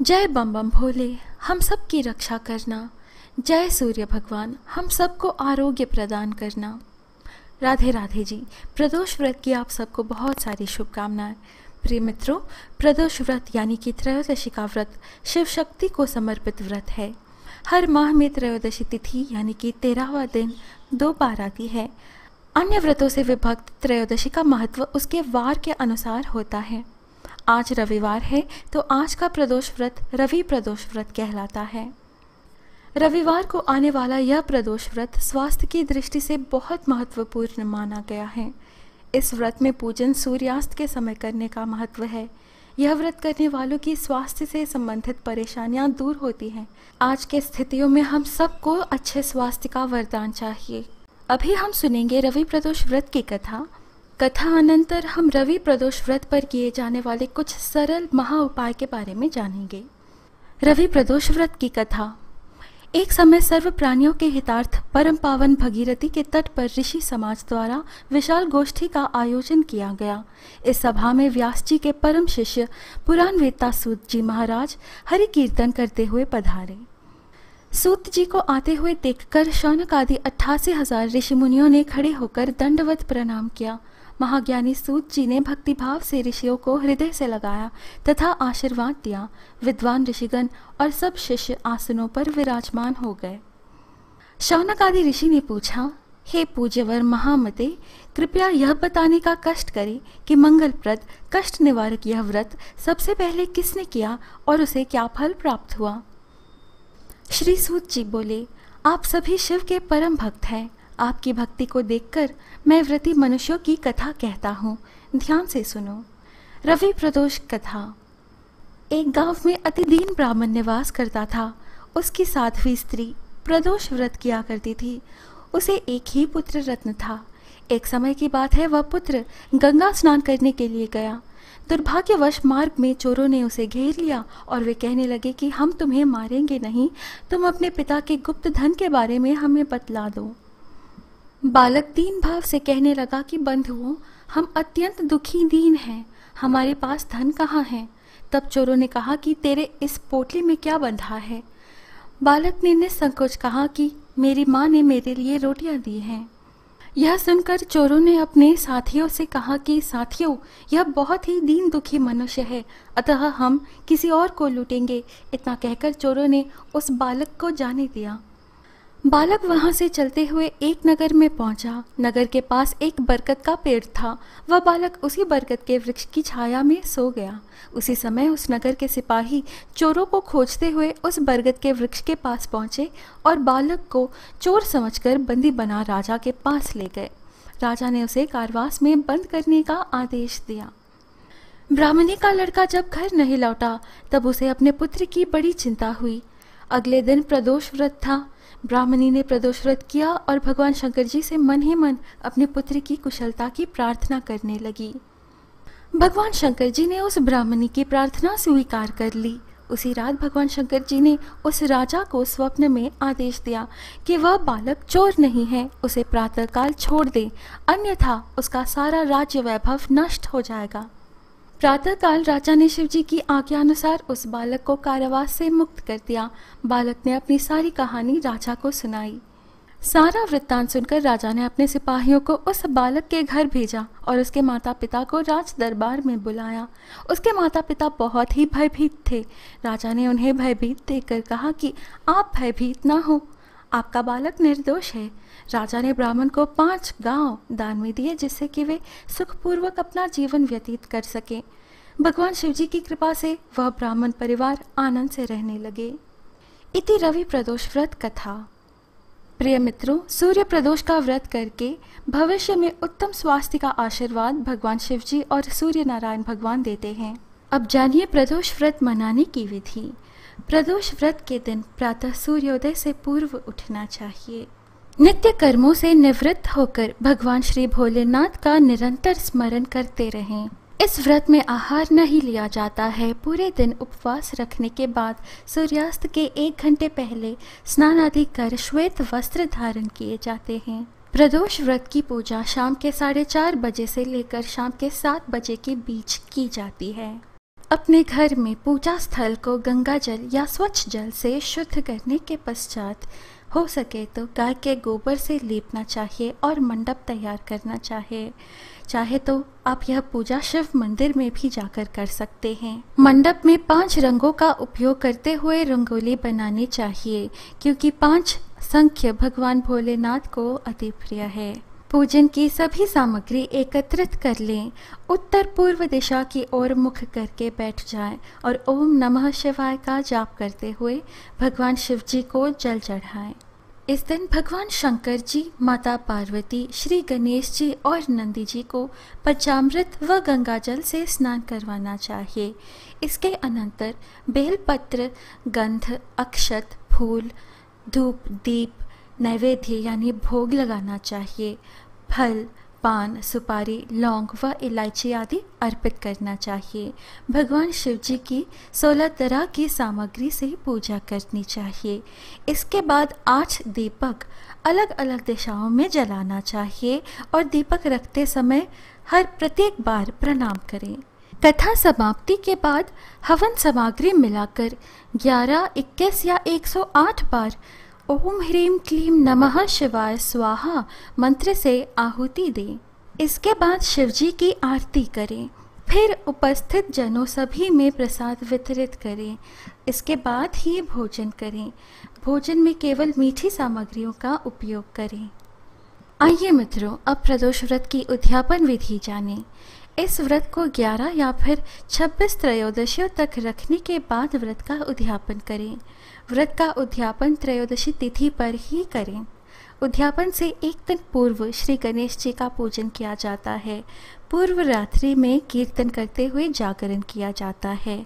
जय बम बम भोले हम सब की रक्षा करना जय सूर्य भगवान हम सबको आरोग्य प्रदान करना राधे राधे जी प्रदोष व्रत की आप सबको बहुत सारी शुभकामनाएं प्रिय मित्रों प्रदोष व्रत यानी कि त्रयोदशी का व्रत शिव शक्ति को समर्पित व्रत है हर माह में त्रयोदशी तिथि यानी कि तेरहवा दिन दो बार आती है अन्य व्रतों से विभक्त त्रयोदशी का महत्व उसके वार के अनुसार होता है आज रविवार है तो आज का प्रदोष व्रत रवि प्रदोष व्रत कहलाता है रविवार को आने वाला यह प्रदोष व्रत स्वास्थ्य की दृष्टि से बहुत महत्वपूर्ण माना गया है इस व्रत में पूजन सूर्यास्त के समय करने का महत्व है यह व्रत करने वालों की स्वास्थ्य से संबंधित परेशानियां दूर होती हैं आज के स्थितियों में हम सबको अच्छे स्वास्थ्य का वरदान चाहिए अभी हम सुनेंगे रवि प्रदोष व्रत की कथा कथा अनंतर हम रवि प्रदोष व्रत पर किए जाने वाले कुछ सरल महा उपाय के बारे में जानेंगे रवि प्रदोष व्रत की कथा एक समय सर्व प्राणियों के हितार्थ परम पावन भगीरथी के तट पर ऋषि समाज द्वारा विशाल गोष्ठी का आयोजन किया गया इस सभा में व्यास जी के परम शिष्य पुराण वेता सूत जी महाराज हरि कीर्तन करते हुए पधारे सूत जी को आते हुए देखकर शौनक आदि अट्ठासी हजार ऋषि मुनियों ने खड़े होकर दंडवत प्रणाम किया महाज्ञानी सूत जी ने भक्तिभाव से ऋषियों को हृदय से लगाया तथा आशीर्वाद दिया विद्वान ऋषिगण और सब शिष्य आसनों पर विराजमान हो गए शौनक आदि ऋषि ने पूछा हे पूज्यवर महामते कृपया यह बताने का कष्ट करें कि मंगलप्रद कष्ट निवारक यह व्रत सबसे पहले किसने किया और उसे क्या फल प्राप्त हुआ श्री सूत जी बोले आप सभी शिव के परम भक्त हैं आपकी भक्ति को देखकर मैं व्रति मनुष्यों की कथा कहता हूँ ध्यान से सुनो रवि प्रदोष कथा एक गांव में अति दीन ब्राह्मण निवास करता था उसकी साध्वी स्त्री प्रदोष व्रत किया करती थी उसे एक ही पुत्र रत्न था एक समय की बात है वह पुत्र गंगा स्नान करने के लिए गया दुर्भाग्यवश मार्ग में चोरों ने उसे घेर लिया और वे कहने लगे कि हम तुम्हें मारेंगे नहीं तुम अपने पिता के गुप्त धन के बारे में हमें बतला दो बालक दीन भाव से कहने लगा कि बंधुओं हम अत्यंत दुखी दीन हैं हमारे पास धन कहाँ है तब चोरों ने कहा कि तेरे इस पोटली में क्या बंधा है बालक ने निसंकोच कहा कि मेरी माँ ने मेरे लिए रोटियां दी हैं यह सुनकर चोरों ने अपने साथियों से कहा कि साथियों यह बहुत ही दीन दुखी मनुष्य है अतः हम किसी और को लूटेंगे इतना कहकर चोरों ने उस बालक को जाने दिया बालक वहां से चलते हुए एक नगर में पहुंचा नगर के पास एक बरगद का पेड़ था वह बालक उसी बरगद के वृक्ष की छाया में सो गया उसी समय उस नगर के सिपाही चोरों को खोजते हुए उस बरगद के वृक्ष के पास पहुंचे और बालक को चोर समझकर बंदी बना राजा के पास ले गए राजा ने उसे कारवास में बंद करने का आदेश दिया ब्राह्मणी का लड़का जब घर नहीं लौटा तब उसे अपने पुत्र की बड़ी चिंता हुई अगले दिन प्रदोष व्रत था ब्राह्मणी ने प्रदोष व्रत किया और भगवान शंकर जी से मन ही मन अपने पुत्र की कुशलता की प्रार्थना करने लगी भगवान शंकर जी ने उस ब्राह्मणी की प्रार्थना स्वीकार कर ली उसी रात भगवान शंकर जी ने उस राजा को स्वप्न में आदेश दिया कि वह बालक चोर नहीं है उसे प्रातःकाल छोड़ दे अन्यथा उसका सारा राज्य वैभव नष्ट हो जाएगा प्रातःकाल राजा ने शिवजी की अनुसार उस बालक को कारावास से मुक्त कर दिया बालक ने अपनी सारी कहानी राजा को सुनाई सारा वृत्तांत सुनकर राजा ने अपने सिपाहियों को उस बालक के घर भेजा और उसके माता पिता को राज दरबार में बुलाया उसके माता पिता बहुत ही भयभीत थे राजा ने उन्हें भयभीत देखकर कहा कि आप भयभीत ना हो आपका बालक निर्दोष है राजा ने ब्राह्मण को पांच गांव दान में दिए जिससे कि वे सुखपूर्वक अपना जीवन व्यतीत कर सके भगवान शिव जी की कृपा से वह ब्राह्मण परिवार आनंद से रहने लगे इति रवि प्रदोष व्रत कथा प्रिय मित्रों सूर्य प्रदोष का व्रत करके भविष्य में उत्तम स्वास्थ्य का आशीर्वाद भगवान शिव जी और सूर्य नारायण भगवान देते हैं अब जानिए प्रदोष व्रत मनाने की विधि प्रदोष व्रत के दिन प्रातः सूर्योदय से पूर्व उठना चाहिए नित्य कर्मों से निवृत्त होकर भगवान श्री भोलेनाथ का निरंतर स्मरण करते रहें इस व्रत में आहार नहीं लिया जाता है पूरे दिन उपवास रखने के बाद सूर्यास्त के एक घंटे पहले स्नान आदि कर श्वेत वस्त्र धारण किए जाते हैं प्रदोष व्रत की पूजा शाम के साढ़े चार बजे से लेकर शाम के सात बजे के बीच की जाती है अपने घर में पूजा स्थल को गंगा जल या स्वच्छ जल से शुद्ध करने के पश्चात हो सके तो गाय के गोबर से लीपना चाहिए और मंडप तैयार करना चाहिए चाहे तो आप यह पूजा शिव मंदिर में भी जाकर कर सकते हैं मंडप में पांच रंगों का उपयोग करते हुए रंगोली बनानी चाहिए क्योंकि पांच संख्य भगवान भोलेनाथ को अति प्रिय है पूजन की सभी सामग्री एकत्रित कर लें उत्तर पूर्व दिशा की ओर मुख करके बैठ जाएं और ओम नमः शिवाय का जाप करते हुए भगवान शिव जी को जल चढ़ाएं। इस दिन भगवान शंकर जी माता पार्वती श्री गणेश जी और नंदी जी को पंचामृत व गंगा जल से स्नान करवाना चाहिए इसके अनंतर बेलपत्र गंध अक्षत फूल धूप दीप नैवेद्य यानी भोग लगाना चाहिए फल पान सुपारी लौंग व इलायची आदि अर्पित करना चाहिए भगवान शिव जी की सोलह तरह की सामग्री से पूजा करनी चाहिए इसके बाद आठ दीपक अलग अलग दिशाओं में जलाना चाहिए और दीपक रखते समय हर प्रत्येक बार प्रणाम करें कथा समाप्ति के बाद हवन सामग्री मिलाकर 11, 21 या 108 बार ओम ह्रीम क्लीम नमः शिवाय स्वाहा मंत्र से आहुति दें इसके बाद शिवजी की आरती करें फिर उपस्थित जनों सभी में प्रसाद वितरित करें इसके बाद ही भोजन करें भोजन में केवल मीठी सामग्रियों का उपयोग करें आइए मित्रों अब प्रदोष व्रत की उद्यापन विधि जानें इस व्रत को 11 या फिर 26 त्रयोदशियों तक रखने के बाद व्रत का उद्यापन करें व्रत का उद्यापन त्रयोदशी तिथि पर ही करें उद्यापन से एक दिन पूर्व श्री गणेश जी का पूजन किया जाता है पूर्व रात्रि में कीर्तन करते हुए जागरण किया जाता है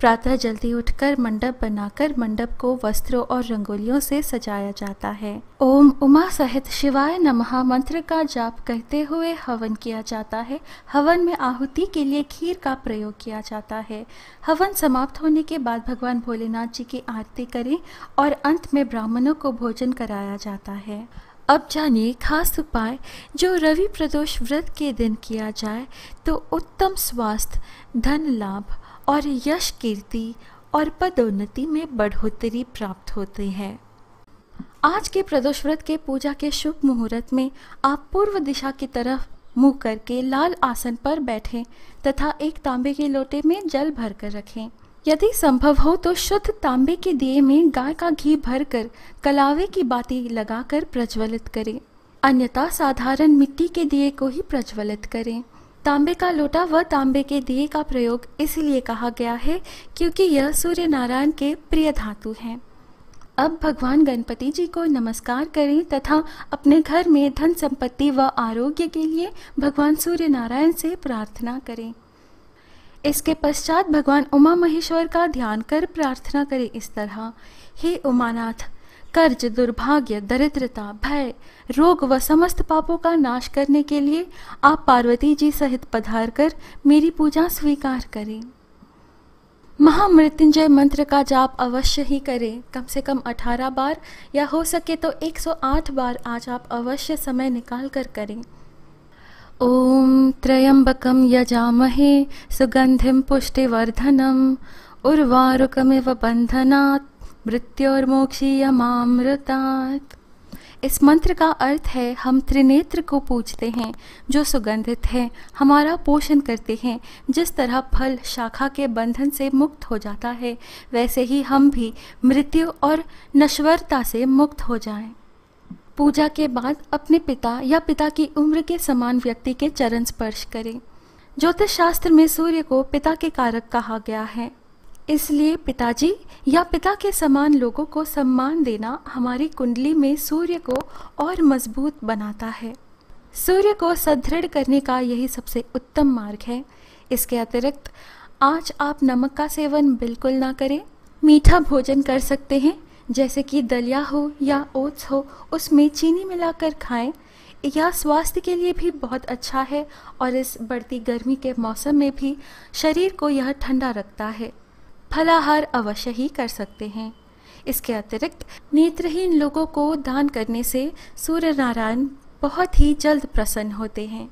प्रातः जल्दी उठकर मंडप बनाकर मंडप को वस्त्रों और रंगोलियों से सजाया जाता है ओम उमा सहित शिवाय नमः मंत्र का जाप करते हुए हवन किया जाता है हवन में आहुति के लिए खीर का प्रयोग किया जाता है हवन समाप्त होने के बाद भगवान भोलेनाथ जी की आरती करें और अंत में ब्राह्मणों को भोजन कराया जाता है अब जानिए खास उपाय जो रवि प्रदोष व्रत के दिन किया जाए तो उत्तम स्वास्थ्य धन लाभ और यश कीर्ति और पदोन्नति में बढ़ोतरी प्राप्त होती है आज के प्रदोष व्रत के पूजा के शुभ मुहूर्त में आप पूर्व दिशा की तरफ मुंह करके लाल आसन पर बैठें तथा एक तांबे के लोटे में जल भर कर रखें यदि संभव हो तो शुद्ध तांबे के दिए में गाय का घी भरकर कलावे की बाती लगाकर प्रज्वलित करें अन्यथा साधारण मिट्टी के दिए को ही प्रज्वलित करें तांबे का लोटा व तांबे के दिए का प्रयोग इसलिए कहा गया है क्योंकि यह सूर्य नारायण के प्रिय धातु हैं अब भगवान गणपति जी को नमस्कार करें तथा अपने घर में धन संपत्ति व आरोग्य के लिए भगवान सूर्य नारायण से प्रार्थना करें इसके पश्चात भगवान उमा महेश्वर का ध्यान कर प्रार्थना करें इस तरह हे उमानाथ कर्ज दुर्भाग्य दरिद्रता भय रोग व समस्त पापों का नाश करने के लिए आप पार्वती जी सहित पधार कर मेरी पूजा स्वीकार करें महामृत्युंजय मंत्र का जाप अवश्य ही करें कम से कम 18 बार या हो सके तो 108 बार आज आप अवश्य समय निकाल कर करें ओम त्र्यम्बकं यजामहे सुगन्धिं पुष्टिवर्धनम उर्वारुकमिव बंधना मोक्षी अमामृता इस मंत्र का अर्थ है हम त्रिनेत्र को पूजते हैं जो सुगंधित है हमारा पोषण करते हैं जिस तरह फल शाखा के बंधन से मुक्त हो जाता है वैसे ही हम भी मृत्यु और नश्वरता से मुक्त हो जाएं। पूजा के बाद अपने पिता या पिता की उम्र के समान व्यक्ति के चरण स्पर्श करें ज्योतिष शास्त्र में सूर्य को पिता के कारक कहा गया है इसलिए पिताजी या पिता के समान लोगों को सम्मान देना हमारी कुंडली में सूर्य को और मजबूत बनाता है सूर्य को सदृढ़ करने का यही सबसे उत्तम मार्ग है इसके अतिरिक्त आज आप नमक का सेवन बिल्कुल ना करें मीठा भोजन कर सकते हैं जैसे कि दलिया हो या ओट्स हो उसमें चीनी मिलाकर खाएं यह स्वास्थ्य के लिए भी बहुत अच्छा है और इस बढ़ती गर्मी के मौसम में भी शरीर को यह ठंडा रखता है फलाहार अवश्य ही कर सकते हैं इसके अतिरिक्त नेत्रहीन लोगों को दान करने से सूर्य नारायण बहुत ही जल्द प्रसन्न होते हैं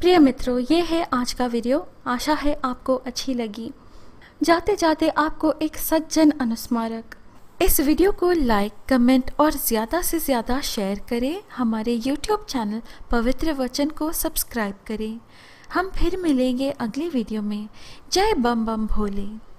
प्रिय मित्रों ये है आज का वीडियो आशा है आपको अच्छी लगी जाते जाते आपको एक सज्जन अनुस्मारक इस वीडियो को लाइक कमेंट और ज़्यादा से ज़्यादा शेयर करें हमारे यूट्यूब चैनल पवित्र वचन को सब्सक्राइब करें हम फिर मिलेंगे अगले वीडियो में जय बम बम भोले